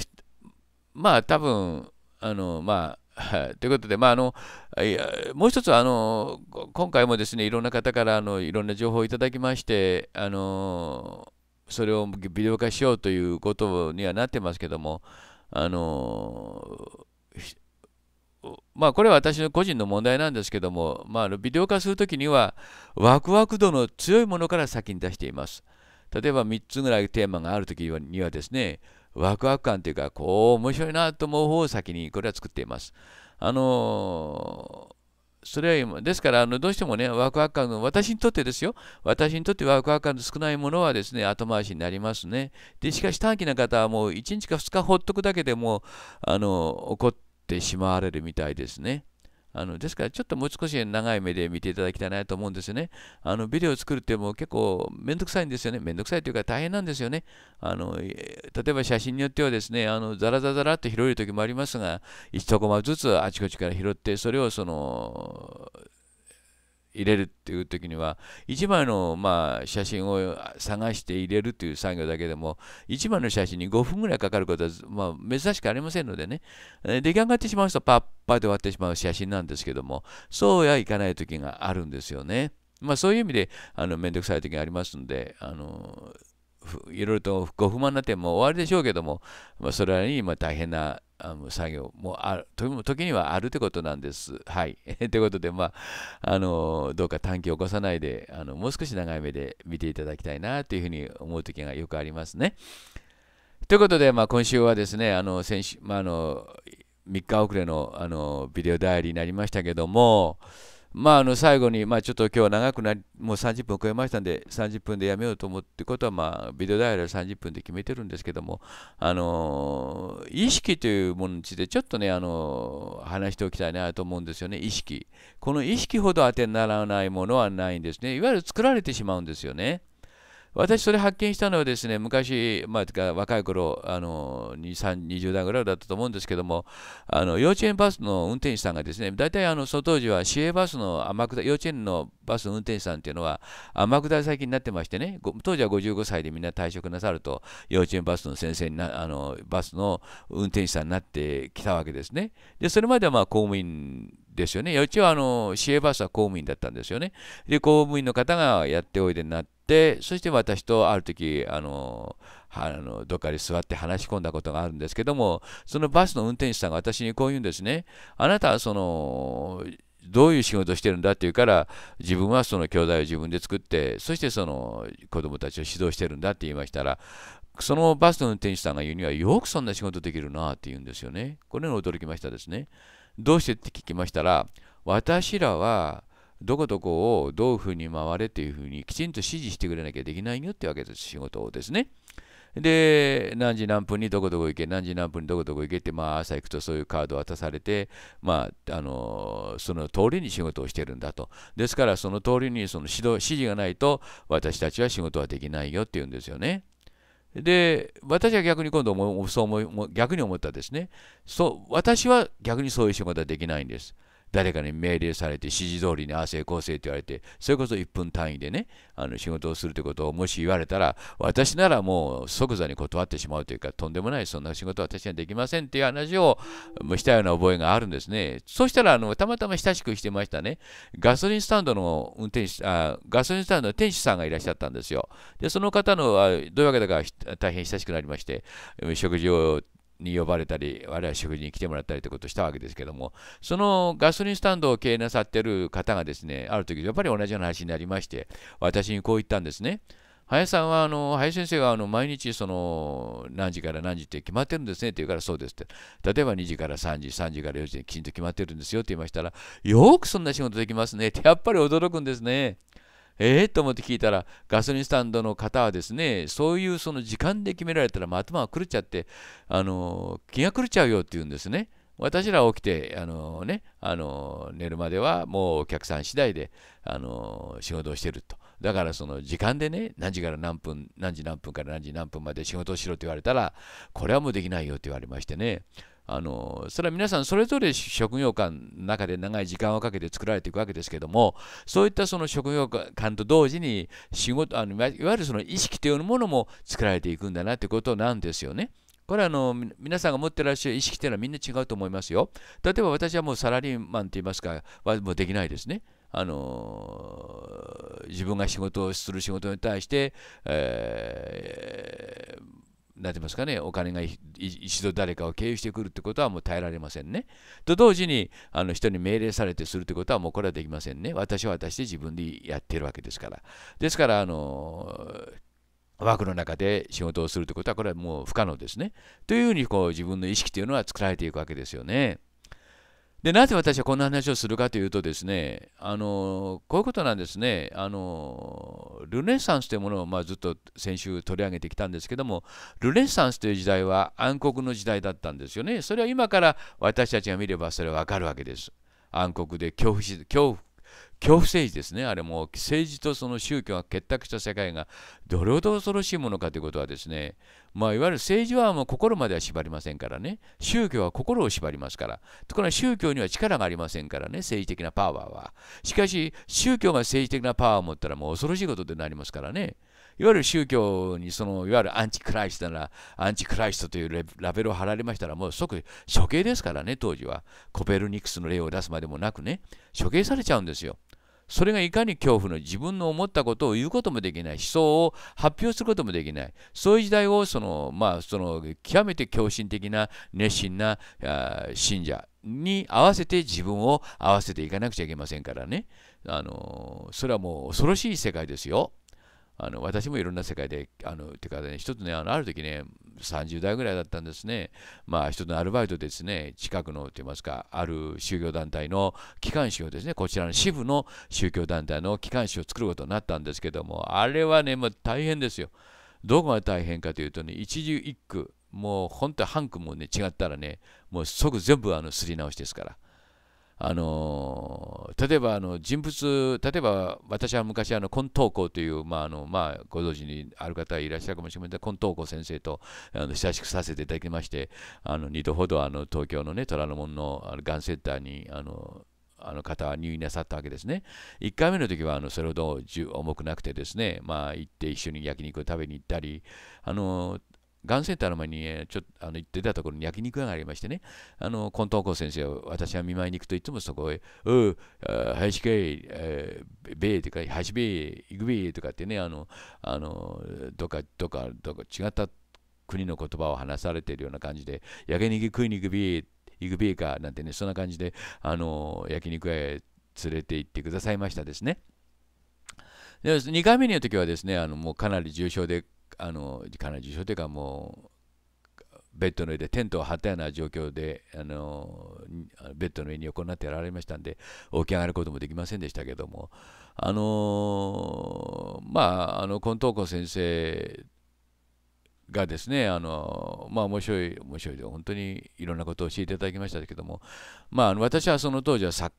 まあ、多分あのまあ、ということで、まあ、あのいやもう一つあの、今回もですねいろんな方からあのいろんな情報をいただきまして、あのそれをビデオ化しようということにはなってますけども、あのまあ、これは私の個人の問題なんですけども、まあ、のビデオ化するときには、ワクワク度の強いものから先に出しています。例えば3つぐらいテーマがあるときにはですね、ワクワク感というか、こう、面白いなと思う方を先にこれは作っています。あのーそれは今、ですから、あのどうしてもね、ワクワク感が私にとってですよ、私にとってワクワク感の少ないものはですね、後回しになりますね。で、しかし短期な方はもう1日か2日ほっとくだけでも、あの、怒ってしまわれるみたいですね。あのですから、ちょっともう少し長い目で見ていただきたいなと思うんですよね。あのビデオを作るってもう結構めんどくさいんですよね。めんどくさいというか大変なんですよね。あの例えば写真によってはですね、あのザラザラっと拾える時もありますが、1コマずつあちこちから拾って、それをその入れるっていう時には1枚のまあ写真を探して入れるという作業だけでも1枚の写真に5分ぐらいかかることはまあ珍しくありませんのでね出来上がってしまうとパッパで終わってしまう写真なんですけどもそうはいかない時があるんですよね。まあそういう意味であの面倒くさい時がありますんであのーいろいろとご不満な点もおありでしょうけども、まあ、それなりにま大変な作業もある時にはあるということなんです。はい。ということで、まあ、あのどうか短期を起こさないであのもう少し長い目で見ていただきたいなというふうに思う時がよくありますね。ということで、まあ、今週はですねあの先週、まあ、あの3日遅れのあのビデオダイアリーになりましたけども、まあ、あの最後に、まあ、ちょっと今日は長くなり、もう30分超えましたんで、30分でやめようと思うってことは、まあ、ビデオダイヤル30分で決めてるんですけども、あの意識というものについて、ちょっとね、あの話しておきたいなと思うんですよね、意識。この意識ほど当てにならないものはないんですね。いわゆる作られてしまうんですよね。私それ発見したのはですね昔、まあ、若い頃あの20代ぐらいだったと思うんですけどもあの幼稚園バスの運転手さんがですね大体あのその当時は市営バスの天下幼稚園のバスの運転手さんっていうのは天下り先になってましてね当時は55歳でみんな退職なさると幼稚園バスの先生になあのバスの運転手さんになってきたわけですね。でそれまではまあ公務員ですよね。園はあの、市営バスは公務員だったんですよね。で、公務員の方がやっておいでになっでそして私とある時あのあのどっかに座って話し込んだことがあるんですけどもそのバスの運転手さんが私にこう言うんですねあなたはそのどういう仕事してるんだっていうから自分はその教材を自分で作ってそしてその子供たちを指導してるんだって言いましたらそのバスの運転手さんが言うにはよくそんな仕事できるなって言うんですよねこれに驚きましたですねどうしてって聞きましたら私らはどこどこをどういうふうに回れっていうふうにきちんと指示してくれなきゃできないよってわけです、仕事をですね。で、何時何分にどこどこ行け、何時何分にどこどこ行けって、まあ、朝行くとそういうカード渡されて、まあ、あの、その通りに仕事をしてるんだと。ですから、その通りにその指導、指示がないと、私たちは仕事はできないよって言うんですよね。で、私は逆に今度も、そう思い、逆に思ったですね。そう、私は逆にそういう仕事はできないんです。誰かに命令されて指示通りにああせいこうせいって言われてそれこそ1分単位でねあの仕事をするということをもし言われたら私ならもう即座に断ってしまうというかとんでもないそんな仕事は私にはできませんっていう話をしたような覚えがあるんですねそしたらあのたまたま親しくしてましたねガソリンスタンドの運転手あガソリンスタンドの店主さんがいらっしゃったんですよでその方のどういうわけだか大変親しくなりまして食事をに呼ばれたり、我々は食事に来てもらったりということをしたわけですけども、そのガソリンスタンドを経営なさっている方がですね、ある時やっぱり同じような話になりまして、私にこう言ったんですね。林さんはあの林先生があの毎日その何時から何時って決まってるんですねって言うからそうですって例えば2時から3時3時から4時できちんと決まってるんですよって言いましたらよくそんな仕事できますねってやっぱり驚くんですね。ええー、と思って聞いたら、ガソリンスタンドの方はですね、そういうその時間で決められたら、まあ、頭が狂っちゃって、あの気が狂っちゃうよって言うんですね。私ら起きて、あのね、あの寝るまではもうお客さん次第で、あの仕事をしてると。だからその時間でね、何時から何分、何時何分から何時何分まで仕事をしろって言われたら、これはもうできないよって言われましてね。あのそれは皆さんそれぞれ職業観の中で長い時間をかけて作られていくわけですけどもそういったその職業観と同時に仕事あのいわゆるその意識というものも作られていくんだなということなんですよね。これはあの皆さんが持ってらっしゃる意識というのはみんな違うと思いますよ。例えば私はもうサラリーマンといいますかはもうできないですね。あの自分が仕事をする仕事に対して、えーなてますかね、お金が一度誰かを経由してくるってことはもう耐えられませんね。と同時に、あの人に命令されてするってことはもうこれはできませんね。私は私で自分でやってるわけですから。ですから、あの、枠の中で仕事をするってことはこれはもう不可能ですね。というふうにこう自分の意識というのは作られていくわけですよね。でなぜ私はこんな話をするかというとですねあのこういうことなんですねあのルネサンスというものを、まあ、ずっと先週取り上げてきたんですけどもルネサンスという時代は暗黒の時代だったんですよねそれは今から私たちが見ればそれはわかるわけです暗黒で恐怖恐怖恐怖政治ですね、あれも政治とその宗教が結託した世界がどれほど恐ろしいものかということはですね、まあ、いわゆる政治はもう心までは縛りませんからね、宗教は心を縛りますから、ところが宗教には力がありませんからね、政治的なパワーは。しかし、宗教が政治的なパワーを持ったらもう恐ろしいことになりますからね。いわゆる宗教にそのいわゆるアンチクライストならアンチクライストというラベルを貼られましたらもう即処刑ですからね当時はコペルニクスの例を出すまでもなくね処刑されちゃうんですよそれがいかに恐怖の自分の思ったことを言うこともできない思想を発表することもできないそういう時代をその、まあ、その極めて狂信的な熱心な信者に合わせて自分を合わせていかなくちゃいけませんからねあのそれはもう恐ろしい世界ですよ。あの私もいろんな世界であのてかね一つねあのある時ね30代ぐらいだったんですね、まあ、人つのアルバイトですね、近くのといいますか、ある宗教団体の機関誌をですね、こちらの支部の宗教団体の機関誌を作ることになったんですけども、あれはね、もう大変ですよ。どこが大変かというとね、一汁一句、もう本当は半句もね、違ったらね、もう即全部あのすり直しですから。あの例えばあの人物、例えば私は昔、あのコントーコという、まああのまあ、ご存知にある方いらっしゃるかもしれませんが、コントーコ先生とあの親しくさせていただきまして、あの2度ほどあの東京の、ね、虎ノ門のあのがんセンターにあのあの方は入院なさったわけですね。1回目の時はあのそれほど重くなくてですね、まあ、行って一緒に焼肉を食べに行ったり、あのがんセンターの前に、ちょっとあの行ってたところに焼肉屋がありましてね、あの近藤幸先生を私は見舞いに行くといつもそこへ、うう、林家、えー、べえとか、林べえ、行くべえとかってね、あの、あのどっか、どっか、どっか違った国の言葉を話されているような感じで、焼肉食いに行くべえ、行くべえかなんてね、そんな感じで、あの焼肉屋へ連れて行ってくださいましたですね。で2回目の時はですねあのもうかなり重症であのかなり重症というかもうベッドの上でテントを張ったような状況であのベッドの上に横になってやられましたんで起き上がることもできませんでしたけどもあのまああの近藤子先生がですねあのまあ面白い面白いで本当にいろんなことを教えていただきましたけどもまあ私はその当時は作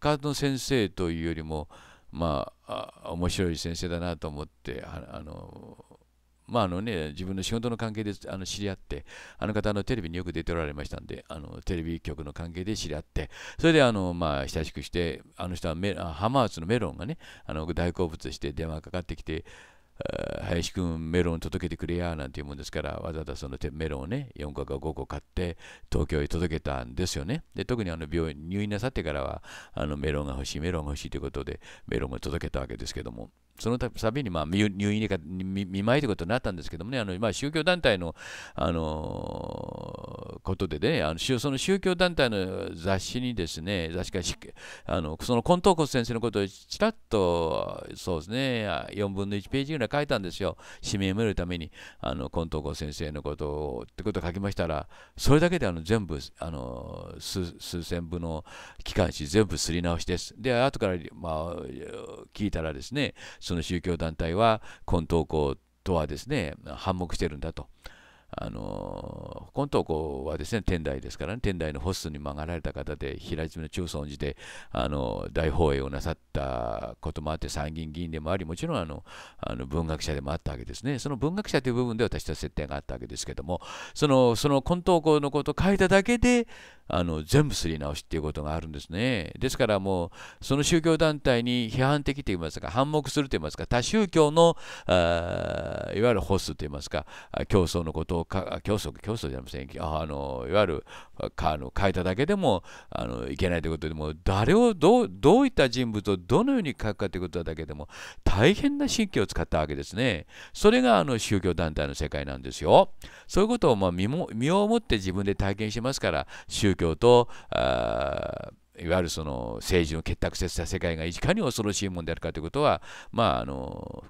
家の先生というよりもまあ面白い先生だなと思ってあのまああのね、自分の仕事の関係であの知り合って、あの方のテレビによく出ておられましたんで、あのテレビ局の関係で知り合って、それであの、まあ、親しくして、あの人はメ浜松のメロンがね、あの大好物として電話かかってきて、林くんメロン届けてくれやなんていうもんですからわざわざそのメロンをね4個か5個買って東京へ届けたんですよねで特にあの病院入院なさってからはあのメロンが欲しいメロンが欲しいということでメロンも届けたわけですけどもそのたびにまあ入院にか見舞いということになったんですけどもね、あのまあ、宗教団体の、あのことでねあの、その宗教団体の雑誌にですね、雑誌かあのその近藤骨先生のことをちらっと、そうですね、4分の1ページぐらい書いたんですよ、指名を得るために、あ東近藤骨先生のことをってことを書きましたら、それだけであの全部あの数千部の機関紙、全部すり直しです。で、後から、まあ、聞いたらですね、その宗教団体は今東校とはですね反目してるんだと。あの今東校はですね天台ですからね天台のホストに曲がられた方で平泉の中村寺であの大放映をなさったこともあって参議院議員でもありもちろんあのあの文学者でもあったわけですねその文学者という部分で私と接点があったわけですけどもそのその今東校のことを書いただけであの全部すり直しっていうことがあるんですね。ですからもうその宗教団体に批判的と言いますか反目すると言いますか多宗教のあいわゆるホスと言いますか競争のことをか競争競争じゃありませんあのいわゆるあの書いただけでもあのいけないということでも誰をどうどういった人物をどのように書くかということだけでも大変な神経を使ったわけですね。それがあの宗教団体の世界なんですよ。そういうことをまあ身も身をもって自分で体験しますから宗教とあいわゆるその政治の結託させた世界がいかに恐ろしいものであるかということは、まあ、あの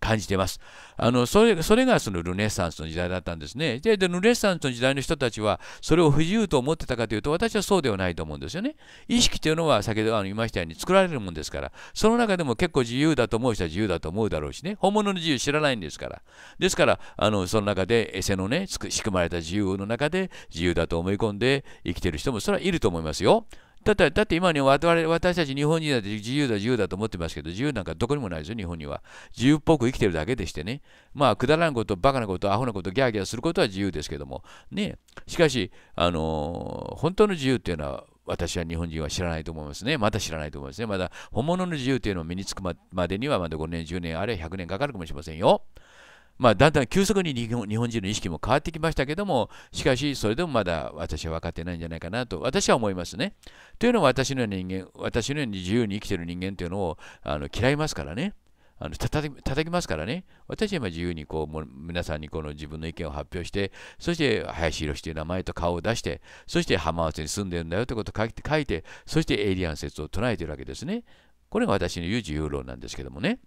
感じています。あのそれそれがそのルネサンスの時代だったんですね。で、でルネサンスの時代の人たちはそれを不自由と思ってたかというと私はそうではないと思うんですよね。意識というのは先ほど言いましたように作られるもんですからその中でも結構自由だと思う人は自由だと思うだろうしね本物の自由知らないんですから。ですからあのその中でエセのね仕組まれた自由の中で自由だと思い込んで生きてる人もそれはいると思いますよ。だってだって今に我々私たち日本人だって自由だ自由だと思ってますけど自由なんかどこにもないですよ日本には自由っぽく生きてるだけでしてねまあくだらんことバカなことアホなことギャーギャーすることは自由ですけどもねしかしあのー、本当の自由っていうのは私は日本人は知らないと思いますね。まだ知らないと思いますね。まだ本物の自由っていうのを身につくまでにはまだ5年、10年、あるいは100年かかるかもしれませんよ。まあ、だんだん急速に日本人の意識も変わってきましたけども、しかし、それでもまだ私は分かってないんじゃないかなと、私は思いますね。というのは、私の人間、私のように自由に生きている人間というのをあの嫌いますからね。あのたきますからね、私は今自由にこうも皆さんにこの自分の意見を発表して、そして林宏という名前と顔を出して、そして浜松に住んでるんだよということを書いて、そしてエイリアン説を唱えているわけですね。これが私の言う自由論なんですけどもね。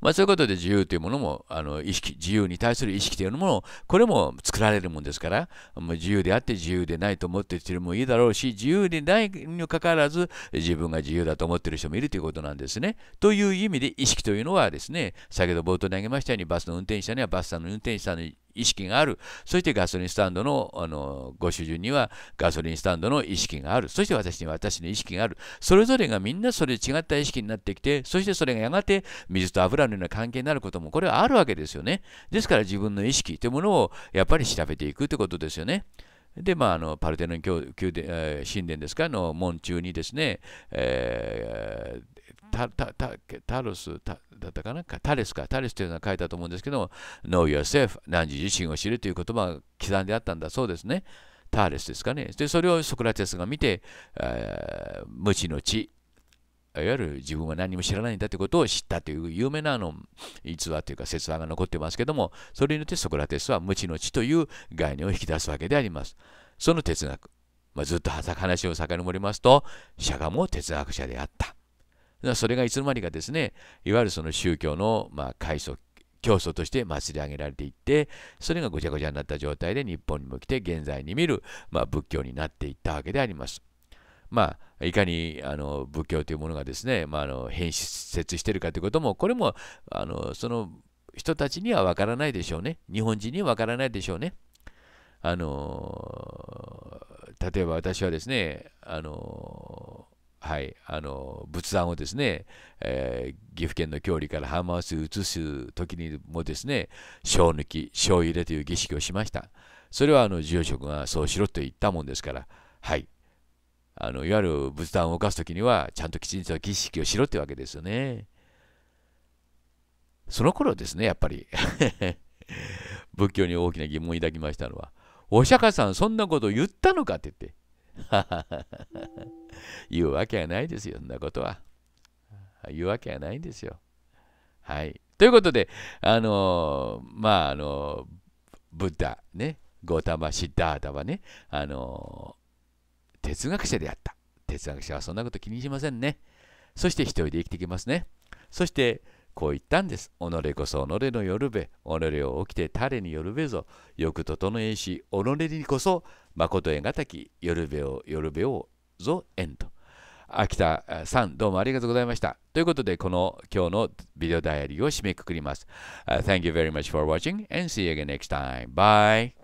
まあ、そういうことで自由というものもあの意識自由に対する意識というものもこれも作られるもんですから自由であって自由でないと思っている人もいいだろうし自由でないにもかかわらず自分が自由だと思っている人もいるということなんですね。という意味で意識というのはですね先ほど冒頭に挙げましたようにバスの運転手さんにはバスさんの運転手さんに意識がある、そしてガソリンスタンドのあのご主人にはガソリンスタンドの意識がある、そして私には私の意識がある、それぞれがみんなそれ違った意識になってきて、そしてそれがやがて水と油のような関係になることも、これはあるわけですよね。ですから自分の意識というものをやっぱり調べていくということですよね。で、まあ、あのパルテノン宮殿神殿ですかの門中にですね、えータタタタロスタだったかなタレスかタレスというのは書いたと思うんですけども Know yourself 何時自身を知るという言葉が刻んであったんだそうですねターレスですかねでそれをソクラテスが見て、えー、無知の知いわゆる自分は何も知らないんだということを知ったという有名なあの逸話というか説話が残ってますけども、それによってソクラテスは無知の知という概念を引き出すわけであります。その哲学、まあ、ずっと話を遡りますと、釈迦も哲学者であった。それがいつの間にかですね、いわゆるその宗教の、まあ、開祖教祖として祭り上げられていってそれがごちゃごちゃになった状態で日本にも来て現在に見る、まあ、仏教になっていったわけであります。まあ、いかにあの仏教というものがですね、まあ、あの変質してるかということもこれもあのその人たちには分からないでしょうね日本人には分からないでしょうねあの例えば私はですねあのはいあの仏壇をですね、えー、岐阜県の郷里から浜松に移す時にもですね小抜き小入れという儀式をしましたそれはあの住職がそうしろと言ったもんですからはいあのいわゆる仏壇を動かす時にはちゃんときちんと儀式をしろってわけですよね。その頃ですね、やっぱり 仏教に大きな疑問を抱きましたのは、お釈迦さん、そんなこと言ったのかって言って 言うわけがないですよ、そんなことは。言うわけがないんですよ。はい。ということで、あのー、まあ、あのー、ブッダ、ね、ゴータマ、シッダータはね、あの哲学者であった。哲学者はそんなこと気にしませんね。そして一人で生きてきますね。そしてこう言ったんです。己こそ己のよるべ。己を起きて誰によるべぞ。よく整えし、己にこそ誠えがたき、よるべをよるべをぞえんと。秋田さん、どうもありがとうございました。ということで、この今日のビデオダイアリーを締めくくります。Uh, thank you very much for watching and see you again next time. Bye!